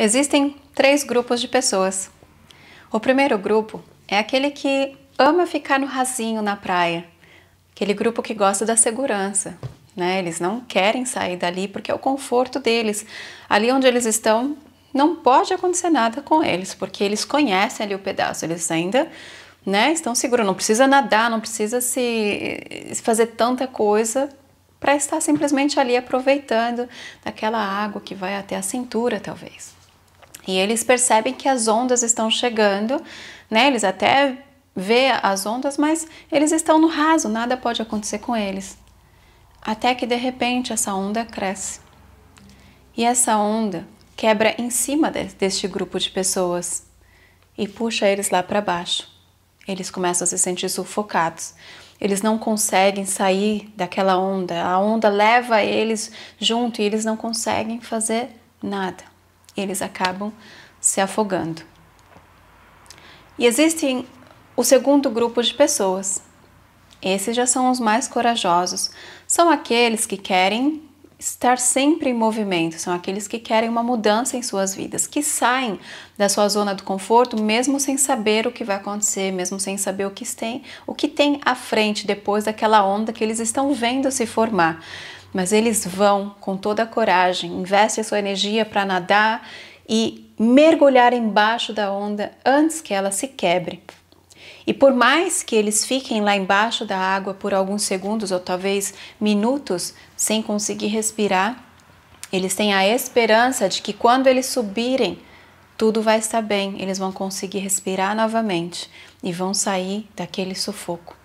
Existem três grupos de pessoas. O primeiro grupo é aquele que ama ficar no rasinho na praia, aquele grupo que gosta da segurança. Né? Eles não querem sair dali porque é o conforto deles. Ali onde eles estão, não pode acontecer nada com eles, porque eles conhecem ali o pedaço, eles ainda né, estão seguros. Não precisa nadar, não precisa se fazer tanta coisa para estar simplesmente ali aproveitando daquela água que vai até a cintura, talvez. E eles percebem que as ondas estão chegando, né? Eles até vê as ondas, mas eles estão no raso, nada pode acontecer com eles. Até que de repente essa onda cresce. E essa onda quebra em cima de, deste grupo de pessoas e puxa eles lá para baixo. Eles começam a se sentir sufocados. Eles não conseguem sair daquela onda. A onda leva eles junto e eles não conseguem fazer nada eles acabam se afogando. E existem o segundo grupo de pessoas. Esses já são os mais corajosos. São aqueles que querem estar sempre em movimento, são aqueles que querem uma mudança em suas vidas, que saem da sua zona do conforto mesmo sem saber o que vai acontecer, mesmo sem saber o que tem, o que tem à frente depois daquela onda que eles estão vendo se formar mas eles vão com toda a coragem, investem a sua energia para nadar e mergulhar embaixo da onda antes que ela se quebre. E por mais que eles fiquem lá embaixo da água por alguns segundos ou talvez minutos sem conseguir respirar, eles têm a esperança de que quando eles subirem, tudo vai estar bem, eles vão conseguir respirar novamente e vão sair daquele sufoco.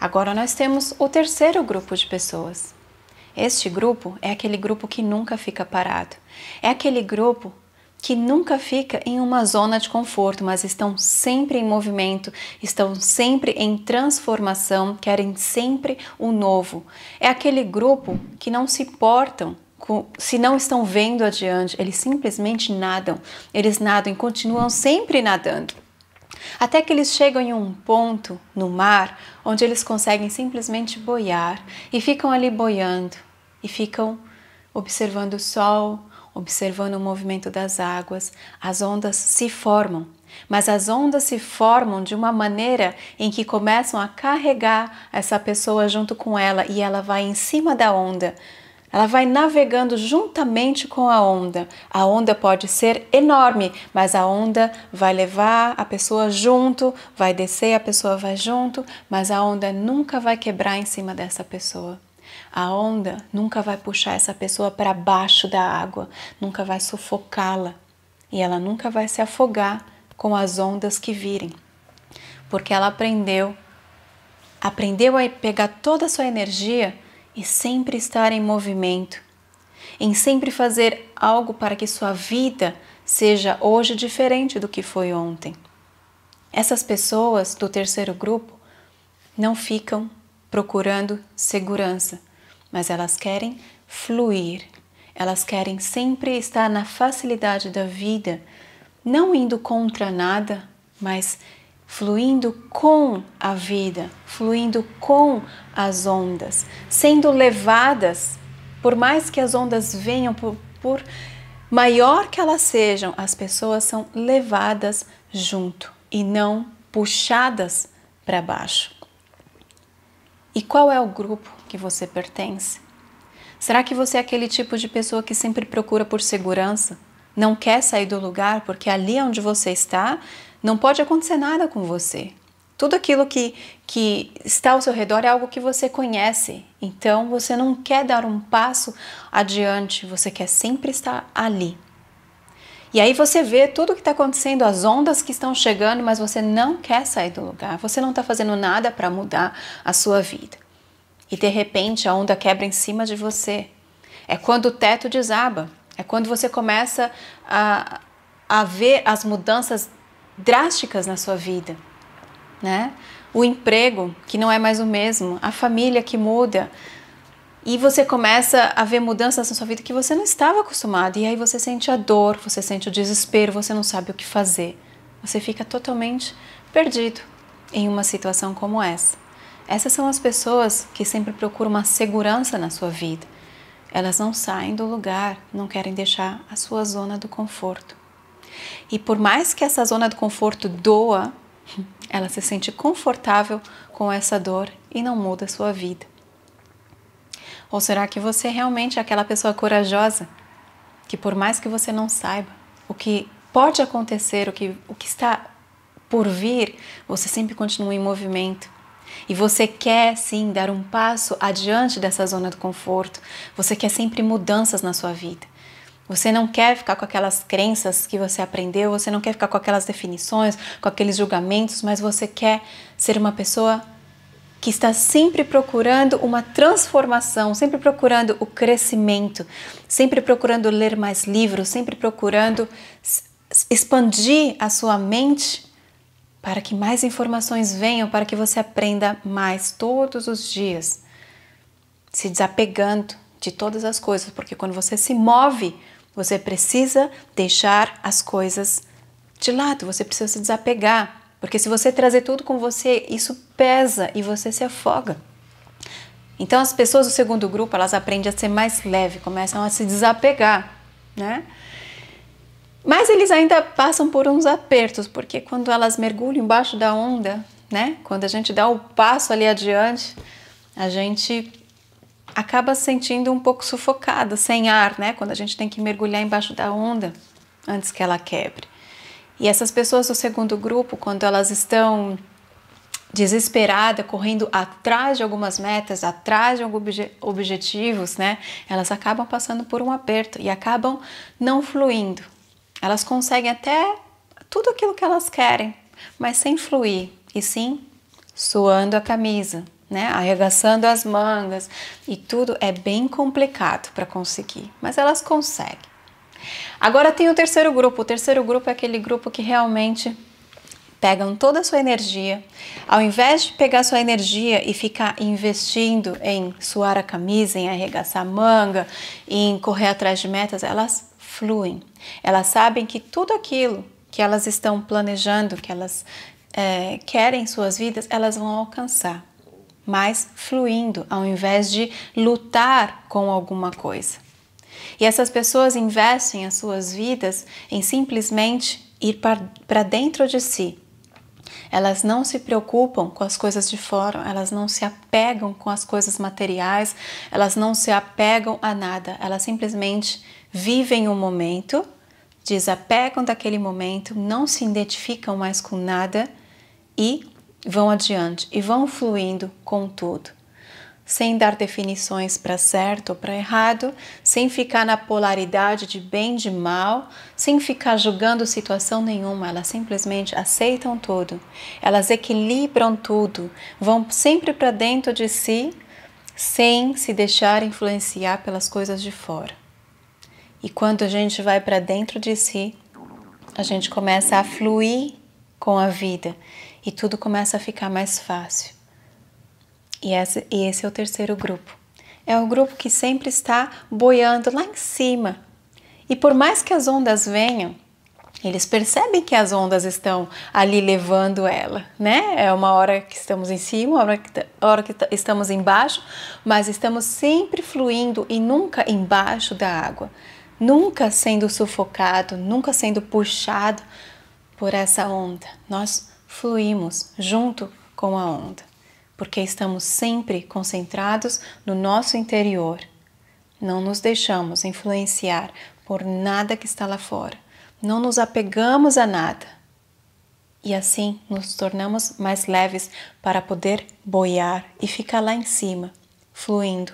Agora nós temos o terceiro grupo de pessoas. Este grupo é aquele grupo que nunca fica parado. É aquele grupo que nunca fica em uma zona de conforto, mas estão sempre em movimento, estão sempre em transformação, querem sempre o novo. É aquele grupo que não se portam se não estão vendo adiante, eles simplesmente nadam. Eles nadam e continuam sempre nadando. Até que eles chegam em um ponto no mar onde eles conseguem simplesmente boiar e ficam ali boiando e ficam observando o sol, observando o movimento das águas. As ondas se formam, mas as ondas se formam de uma maneira em que começam a carregar essa pessoa junto com ela e ela vai em cima da onda ela vai navegando juntamente com a onda. A onda pode ser enorme, mas a onda vai levar a pessoa junto, vai descer, a pessoa vai junto, mas a onda nunca vai quebrar em cima dessa pessoa. A onda nunca vai puxar essa pessoa para baixo da água, nunca vai sufocá-la e ela nunca vai se afogar com as ondas que virem, porque ela aprendeu, aprendeu a pegar toda a sua energia e sempre estar em movimento, em sempre fazer algo para que sua vida seja hoje diferente do que foi ontem. Essas pessoas do terceiro grupo não ficam procurando segurança, mas elas querem fluir, elas querem sempre estar na facilidade da vida, não indo contra nada, mas fluindo com a vida, fluindo com as ondas, sendo levadas, por mais que as ondas venham, por, por maior que elas sejam, as pessoas são levadas junto e não puxadas para baixo. E qual é o grupo que você pertence? Será que você é aquele tipo de pessoa que sempre procura por segurança? Não quer sair do lugar porque ali é onde você está não pode acontecer nada com você. Tudo aquilo que, que está ao seu redor é algo que você conhece. Então você não quer dar um passo adiante, você quer sempre estar ali. E aí você vê tudo o que está acontecendo, as ondas que estão chegando, mas você não quer sair do lugar, você não está fazendo nada para mudar a sua vida. E de repente a onda quebra em cima de você. É quando o teto desaba, é quando você começa a, a ver as mudanças drásticas na sua vida, né? O emprego que não é mais o mesmo, a família que muda, e você começa a ver mudanças na sua vida que você não estava acostumado, e aí você sente a dor, você sente o desespero, você não sabe o que fazer. Você fica totalmente perdido em uma situação como essa. Essas são as pessoas que sempre procuram uma segurança na sua vida. Elas não saem do lugar, não querem deixar a sua zona do conforto. E por mais que essa zona do conforto doa, ela se sente confortável com essa dor e não muda a sua vida. Ou será que você realmente é aquela pessoa corajosa que, por mais que você não saiba o que pode acontecer, o que, o que está por vir, você sempre continua em movimento? E você quer sim dar um passo adiante dessa zona do conforto, você quer sempre mudanças na sua vida. Você não quer ficar com aquelas crenças que você aprendeu, você não quer ficar com aquelas definições, com aqueles julgamentos, mas você quer ser uma pessoa que está sempre procurando uma transformação, sempre procurando o crescimento, sempre procurando ler mais livros, sempre procurando expandir a sua mente para que mais informações venham, para que você aprenda mais todos os dias, se desapegando de todas as coisas, porque quando você se move, você precisa deixar as coisas de lado, você precisa se desapegar, porque se você trazer tudo com você, isso pesa e você se afoga. Então as pessoas do segundo grupo, elas aprendem a ser mais leve, começam a se desapegar, né? Mas eles ainda passam por uns apertos, porque quando elas mergulham embaixo da onda, né? Quando a gente dá o passo ali adiante, a gente acaba sentindo um pouco sufocada, sem ar, né? Quando a gente tem que mergulhar embaixo da onda antes que ela quebre. E essas pessoas do segundo grupo, quando elas estão desesperadas, correndo atrás de algumas metas, atrás de alguns obje objetivos, né? Elas acabam passando por um aperto e acabam não fluindo. Elas conseguem até tudo aquilo que elas querem, mas sem fluir, e sim suando a camisa, né? Arregaçando as mangas e tudo é bem complicado para conseguir, mas elas conseguem. Agora tem o terceiro grupo. O terceiro grupo é aquele grupo que realmente pegam toda a sua energia, ao invés de pegar sua energia e ficar investindo em suar a camisa, em arregaçar a manga, em correr atrás de metas, elas fluem. Elas sabem que tudo aquilo que elas estão planejando, que elas é, querem em suas vidas, elas vão alcançar mas fluindo, ao invés de lutar com alguma coisa. E essas pessoas investem as suas vidas em simplesmente ir para dentro de si. Elas não se preocupam com as coisas de fora, elas não se apegam com as coisas materiais, elas não se apegam a nada, elas simplesmente vivem o um momento, desapegam daquele momento, não se identificam mais com nada e vão adiante e vão fluindo com tudo, sem dar definições para certo ou para errado, sem ficar na polaridade de bem e de mal, sem ficar julgando situação nenhuma, elas simplesmente aceitam tudo, elas equilibram tudo, vão sempre para dentro de si, sem se deixar influenciar pelas coisas de fora. E quando a gente vai para dentro de si, a gente começa a fluir com a vida e tudo começa a ficar mais fácil. E esse, e esse é o terceiro grupo. É o grupo que sempre está boiando lá em cima. E por mais que as ondas venham, eles percebem que as ondas estão ali levando ela, né? É uma hora que estamos em cima, uma hora que, hora que estamos embaixo, mas estamos sempre fluindo e nunca embaixo da água, nunca sendo sufocado, nunca sendo puxado por essa onda. Nós fluímos junto com a onda, porque estamos sempre concentrados no nosso interior. Não nos deixamos influenciar por nada que está lá fora. Não nos apegamos a nada. E assim nos tornamos mais leves para poder boiar e ficar lá em cima, fluindo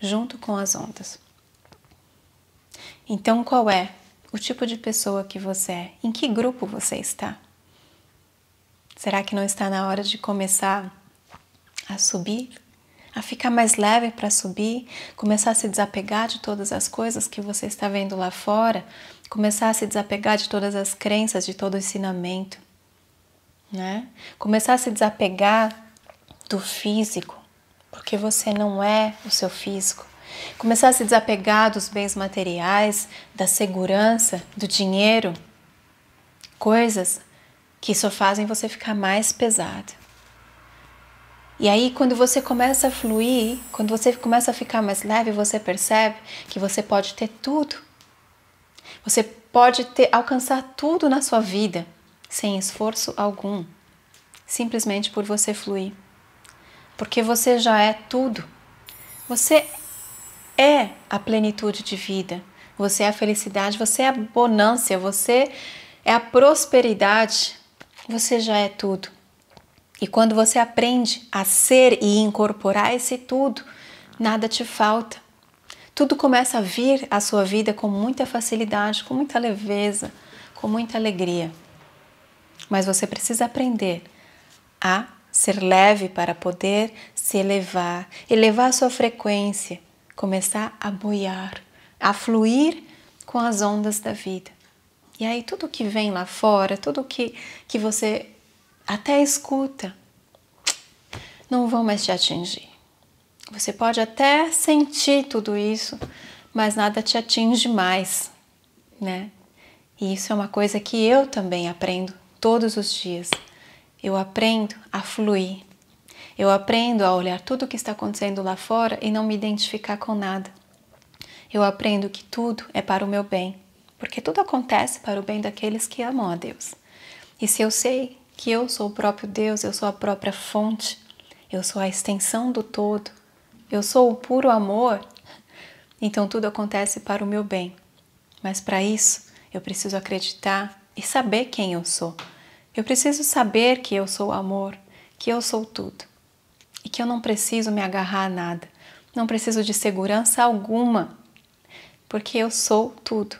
junto com as ondas. Então, qual é o tipo de pessoa que você é? Em que grupo você está? Será que não está na hora de começar a subir? A ficar mais leve para subir, começar a se desapegar de todas as coisas que você está vendo lá fora, começar a se desapegar de todas as crenças, de todo o ensinamento, né? Começar a se desapegar do físico, porque você não é o seu físico. Começar a se desapegar dos bens materiais, da segurança, do dinheiro, coisas que só fazem você ficar mais pesado. E aí, quando você começa a fluir, quando você começa a ficar mais leve, você percebe que você pode ter tudo. Você pode ter, alcançar tudo na sua vida sem esforço algum, simplesmente por você fluir. Porque você já é tudo. Você é a plenitude de vida, você é a felicidade, você é a bonância, você é a prosperidade, você já é tudo. E quando você aprende a ser e incorporar esse tudo, nada te falta. Tudo começa a vir à sua vida com muita facilidade, com muita leveza, com muita alegria. Mas você precisa aprender a ser leve para poder se elevar, elevar a sua frequência, começar a boiar, a fluir com as ondas da vida. E aí tudo que vem lá fora, tudo que, que você até escuta, não vão mais te atingir. Você pode até sentir tudo isso, mas nada te atinge mais, né? E isso é uma coisa que eu também aprendo todos os dias. Eu aprendo a fluir. Eu aprendo a olhar tudo o que está acontecendo lá fora e não me identificar com nada. Eu aprendo que tudo é para o meu bem porque tudo acontece para o bem daqueles que amam a Deus. E se eu sei que eu sou o próprio Deus, eu sou a própria fonte, eu sou a extensão do todo, eu sou o puro amor, então tudo acontece para o meu bem. Mas para isso, eu preciso acreditar e saber quem eu sou. Eu preciso saber que eu sou amor, que eu sou tudo e que eu não preciso me agarrar a nada, não preciso de segurança alguma, porque eu sou tudo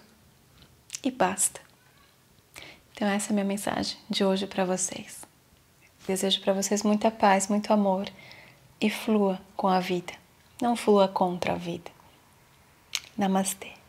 e basta. Então, essa é a minha mensagem de hoje para vocês. Desejo para vocês muita paz, muito amor e flua com a vida, não flua contra a vida. Namastê.